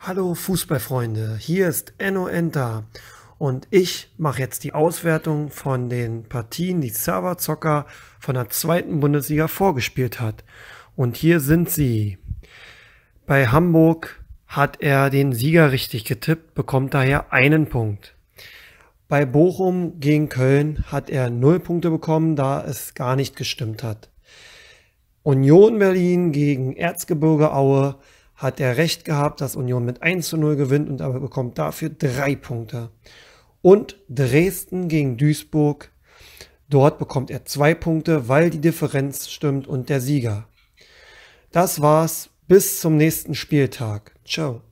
Hallo Fußballfreunde, hier ist Enno Enter und ich mache jetzt die Auswertung von den Partien, die Sava Zocker von der zweiten Bundesliga vorgespielt hat. Und hier sind sie. Bei Hamburg hat er den Sieger richtig getippt, bekommt daher einen Punkt. Bei Bochum gegen Köln hat er null Punkte bekommen, da es gar nicht gestimmt hat. Union Berlin gegen Erzgebirge Aue hat er recht gehabt, dass Union mit 1 zu 0 gewinnt und aber bekommt dafür drei Punkte. Und Dresden gegen Duisburg, dort bekommt er zwei Punkte, weil die Differenz stimmt und der Sieger. Das war's, bis zum nächsten Spieltag. Ciao.